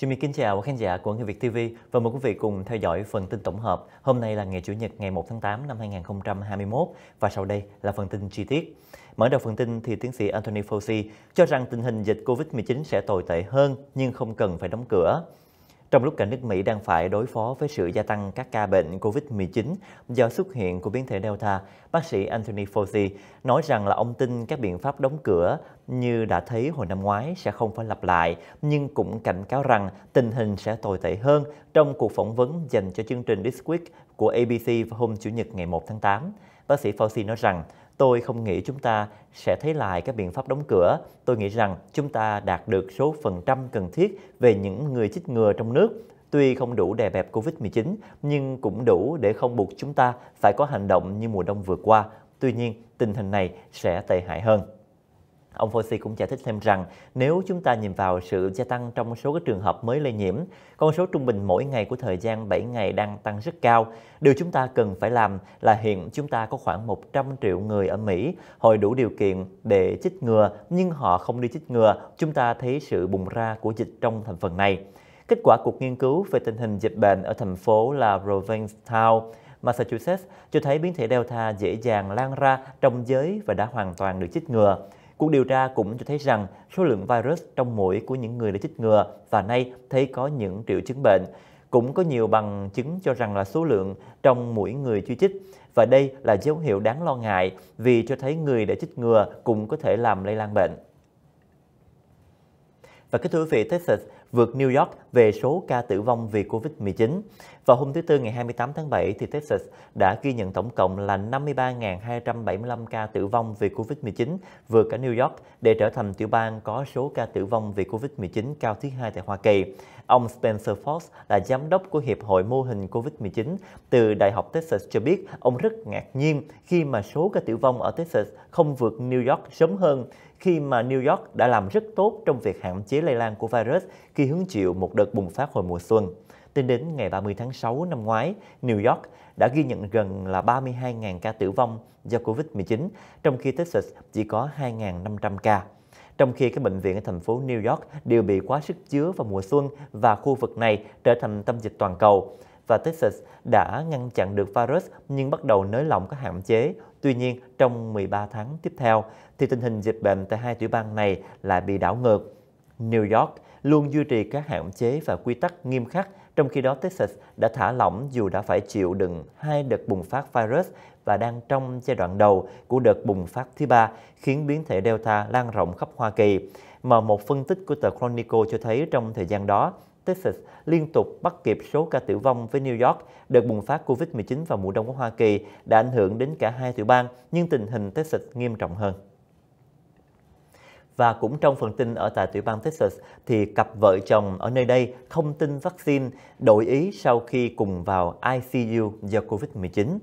xin My kính chào khán giả của Người Việt TV và mời quý vị cùng theo dõi phần tin tổng hợp. Hôm nay là ngày Chủ nhật ngày 1 tháng 8 năm 2021 và sau đây là phần tin chi tiết. Mở đầu phần tin thì tiến sĩ Anthony Fauci cho rằng tình hình dịch Covid-19 sẽ tồi tệ hơn nhưng không cần phải đóng cửa. Trong lúc cả nước Mỹ đang phải đối phó với sự gia tăng các ca bệnh COVID-19 do xuất hiện của biến thể Delta, bác sĩ Anthony Fauci nói rằng là ông tin các biện pháp đóng cửa như đã thấy hồi năm ngoái sẽ không phải lặp lại, nhưng cũng cảnh cáo rằng tình hình sẽ tồi tệ hơn trong cuộc phỏng vấn dành cho chương trình This Week của ABC hôm Chủ nhật ngày 1 tháng 8. Bác sĩ Fauci nói rằng Tôi không nghĩ chúng ta sẽ thấy lại các biện pháp đóng cửa. Tôi nghĩ rằng chúng ta đạt được số phần trăm cần thiết về những người chích ngừa trong nước. Tuy không đủ đè bẹp Covid-19, nhưng cũng đủ để không buộc chúng ta phải có hành động như mùa đông vừa qua. Tuy nhiên, tình hình này sẽ tệ hại hơn. Ông Fauci cũng giải thích thêm rằng nếu chúng ta nhìn vào sự gia tăng trong số các trường hợp mới lây nhiễm, con số trung bình mỗi ngày của thời gian 7 ngày đang tăng rất cao. Điều chúng ta cần phải làm là hiện chúng ta có khoảng 100 triệu người ở Mỹ hồi đủ điều kiện để chích ngừa nhưng họ không đi chích ngừa. Chúng ta thấy sự bùng ra của dịch trong thành phần này. Kết quả cuộc nghiên cứu về tình hình dịch bệnh ở thành phố là Provincetown Massachusetts cho thấy biến thể Delta dễ dàng lan ra trong giới và đã hoàn toàn được chích ngừa. Cuộc điều tra cũng cho thấy rằng số lượng virus trong mũi của những người đã chích ngừa và nay thấy có những triệu chứng bệnh. Cũng có nhiều bằng chứng cho rằng là số lượng trong mũi người chưa chích và đây là dấu hiệu đáng lo ngại vì cho thấy người đã chích ngừa cũng có thể làm lây lan bệnh. Và kính thưa quý vị, Texas vượt New York về số ca tử vong vì Covid-19. Vào hôm thứ Tư ngày 28 tháng 7, thì Texas đã ghi nhận tổng cộng là 53.275 ca tử vong vì Covid-19, vượt cả New York để trở thành tiểu bang có số ca tử vong vì Covid-19 cao thứ hai tại Hoa Kỳ. Ông Spencer Fox là giám đốc của Hiệp hội mô hình COVID-19 từ Đại học Texas cho biết ông rất ngạc nhiên khi mà số ca tử vong ở Texas không vượt New York sớm hơn khi mà New York đã làm rất tốt trong việc hạn chế lây lan của virus khi hứng chịu một đợt bùng phát hồi mùa xuân. Tính đến ngày 30 tháng 6 năm ngoái, New York đã ghi nhận gần là 32.000 ca tử vong do COVID-19, trong khi Texas chỉ có 2.500 ca trong khi các bệnh viện ở thành phố New York đều bị quá sức chứa vào mùa xuân và khu vực này trở thành tâm dịch toàn cầu. Và Texas đã ngăn chặn được virus nhưng bắt đầu nới lỏng các hạn chế. Tuy nhiên, trong 13 tháng tiếp theo, thì tình hình dịch bệnh tại hai tiểu bang này lại bị đảo ngược. New York luôn duy trì các hạn chế và quy tắc nghiêm khắc trong khi đó, Texas đã thả lỏng dù đã phải chịu đựng hai đợt bùng phát virus và đang trong giai đoạn đầu của đợt bùng phát thứ ba, khiến biến thể Delta lan rộng khắp Hoa Kỳ. Mà một phân tích của tờ Chronicle cho thấy trong thời gian đó, Texas liên tục bắt kịp số ca tử vong với New York. Đợt bùng phát COVID-19 vào mùa đông của Hoa Kỳ đã ảnh hưởng đến cả hai tiểu bang, nhưng tình hình Texas nghiêm trọng hơn. Và cũng trong phần tin ở tại tiểu bang Texas thì cặp vợ chồng ở nơi đây không tin vaccine đổi ý sau khi cùng vào ICU do COVID-19.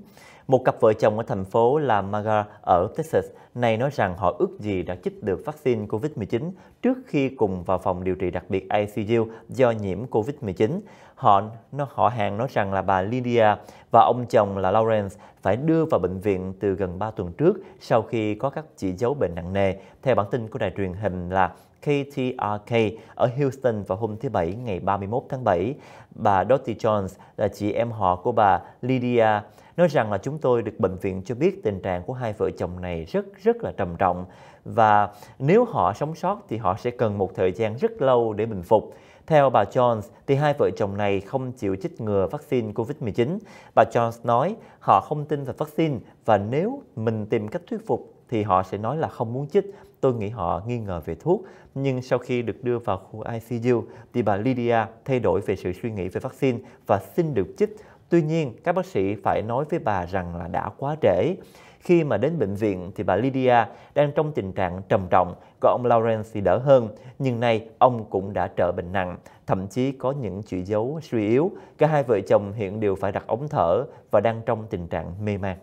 Một cặp vợ chồng ở thành phố là Maga ở Texas này nói rằng họ ước gì đã chích được vaccine COVID-19 trước khi cùng vào phòng điều trị đặc biệt ICU do nhiễm COVID-19. Họ nó họ hàng nói rằng là bà Lydia và ông chồng là Lawrence phải đưa vào bệnh viện từ gần 3 tuần trước sau khi có các chỉ dấu bệnh nặng nề. Theo bản tin của đài truyền hình là KTRK ở Houston vào hôm thứ Bảy ngày 31 tháng 7, bà Dottie Jones là chị em họ của bà Lydia Nói rằng là chúng tôi được bệnh viện cho biết tình trạng của hai vợ chồng này rất rất là trầm trọng và nếu họ sống sót thì họ sẽ cần một thời gian rất lâu để bình phục. Theo bà Jones, thì hai vợ chồng này không chịu chích ngừa vaccine COVID-19. Bà Jones nói họ không tin vào vaccine và nếu mình tìm cách thuyết phục thì họ sẽ nói là không muốn chích. Tôi nghĩ họ nghi ngờ về thuốc, nhưng sau khi được đưa vào khu ICU thì bà Lydia thay đổi về sự suy nghĩ về vaccine và xin được chích Tuy nhiên, các bác sĩ phải nói với bà rằng là đã quá trễ. Khi mà đến bệnh viện thì bà Lydia đang trong tình trạng trầm trọng, còn ông Lawrence thì đỡ hơn. Nhưng nay ông cũng đã trở bệnh nặng, thậm chí có những chỉ dấu suy yếu. Cả hai vợ chồng hiện đều phải đặt ống thở và đang trong tình trạng mê man.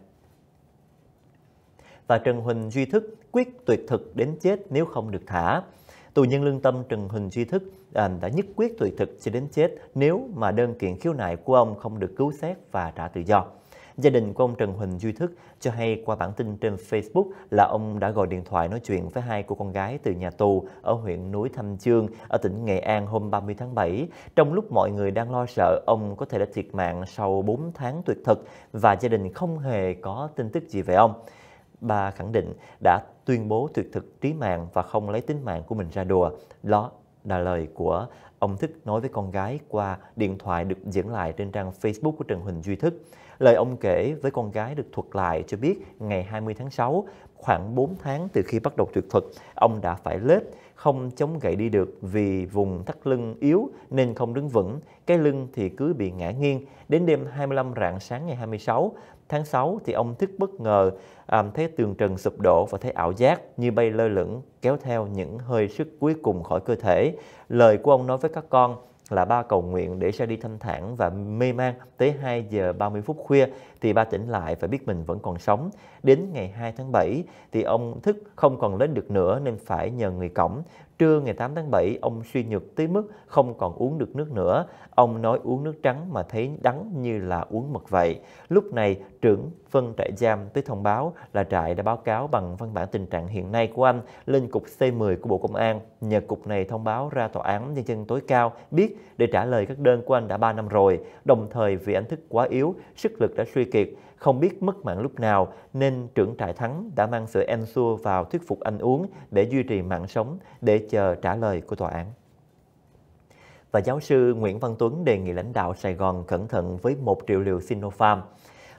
Và Trần Huỳnh Duy Thức quyết tuyệt thực đến chết nếu không được thả. Tù nhân lương tâm Trần Huỳnh Duy Thức à, đã nhất quyết tuyệt thực cho đến chết nếu mà đơn kiện khiếu nại của ông không được cứu xét và trả tự do. Gia đình của ông Trần Huỳnh Duy Thức cho hay qua bản tin trên Facebook là ông đã gọi điện thoại nói chuyện với hai cô con gái từ nhà tù ở huyện núi Thanh Chương ở tỉnh Nghệ An hôm 30 tháng 7. Trong lúc mọi người đang lo sợ ông có thể đã thiệt mạng sau 4 tháng tuyệt thực và gia đình không hề có tin tức gì về ông ba khẳng định đã tuyên bố tuyệt thực trí mạng và không lấy tính mạng của mình ra đùa. Đó là lời của ông Thức nói với con gái qua điện thoại được diễn lại trên trang Facebook của Trần Huỳnh Duy Thức. Lời ông kể với con gái được thuật lại cho biết ngày 20 tháng 6, khoảng 4 tháng từ khi bắt đầu tuyệt thực, ông đã phải lết, không chống gậy đi được vì vùng thắt lưng yếu nên không đứng vững, cái lưng thì cứ bị ngã nghiêng. Đến đêm 25 rạng sáng ngày 26, Tháng 6 thì ông thức bất ngờ à, thấy tường trần sụp đổ và thấy ảo giác như bay lơ lửng kéo theo những hơi sức cuối cùng khỏi cơ thể. Lời của ông nói với các con là ba cầu nguyện để ra đi thanh thản và mê man tới 2 giờ 30 phút khuya thì ba tỉnh lại và biết mình vẫn còn sống. Đến ngày 2 tháng 7 thì ông thức không còn lên được nữa nên phải nhờ người cổng. Trưa ngày 8 tháng 7, ông suy nhược tới mức không còn uống được nước nữa. Ông nói uống nước trắng mà thấy đắng như là uống mật vậy. Lúc này, trưởng phân trại giam tới thông báo là trại đã báo cáo bằng văn bản tình trạng hiện nay của anh lên cục C10 của Bộ Công an. Nhờ cục này thông báo ra tòa án nhân dân tối cao biết để trả lời các đơn của anh đã 3 năm rồi, đồng thời vì anh thức quá yếu, sức lực đã suy kiệt không biết mất mạng lúc nào nên trưởng trại Thắng đã mang sữa Ensure vào thuyết phục anh uống để duy trì mạng sống để chờ trả lời của tòa án và giáo sư Nguyễn Văn Tuấn đề nghị lãnh đạo Sài Gòn cẩn thận với 1 triệu liều Sinopharm.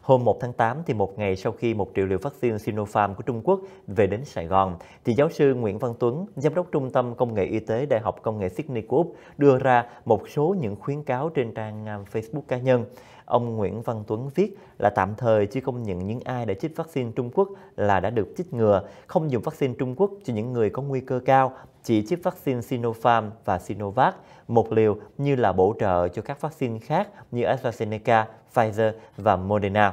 Hôm 1 tháng 8, thì một ngày sau khi 1 triệu liều vaccine Sinopharm của Trung Quốc về đến Sài Gòn, thì giáo sư Nguyễn Văn Tuấn, Giám đốc Trung tâm Công nghệ Y tế Đại học Công nghệ Sydney của Úc, đưa ra một số những khuyến cáo trên trang à, Facebook cá nhân. Ông Nguyễn Văn Tuấn viết là tạm thời chỉ công nhận những ai đã chích vaccine Trung Quốc là đã được chích ngừa, không dùng vaccine Trung Quốc cho những người có nguy cơ cao, chỉ chích vaccine Sinopharm và Sinovac một liều như là bổ trợ cho các vaccine khác như AstraZeneca, Pfizer và Moderna.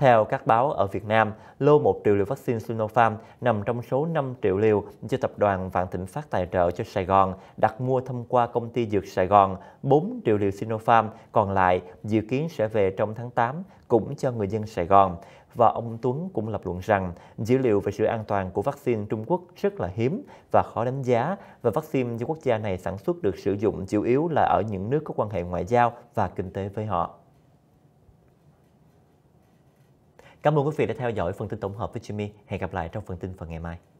Theo các báo ở Việt Nam, lô 1 triệu liều vaccine Sinopharm nằm trong số 5 triệu liều do tập đoàn Vạn Thịnh Phát tài trợ cho Sài Gòn, đặt mua thông qua công ty Dược Sài Gòn. 4 triệu liều Sinopharm còn lại dự kiến sẽ về trong tháng 8 cũng cho người dân Sài Gòn. Và ông Tuấn cũng lập luận rằng dữ liệu về sự an toàn của vaccine Trung Quốc rất là hiếm và khó đánh giá và vaccine do quốc gia này sản xuất được sử dụng chủ yếu là ở những nước có quan hệ ngoại giao và kinh tế với họ. Cảm ơn quý vị đã theo dõi phần tin tổng hợp với Jimmy. Hẹn gặp lại trong phần tin vào ngày mai.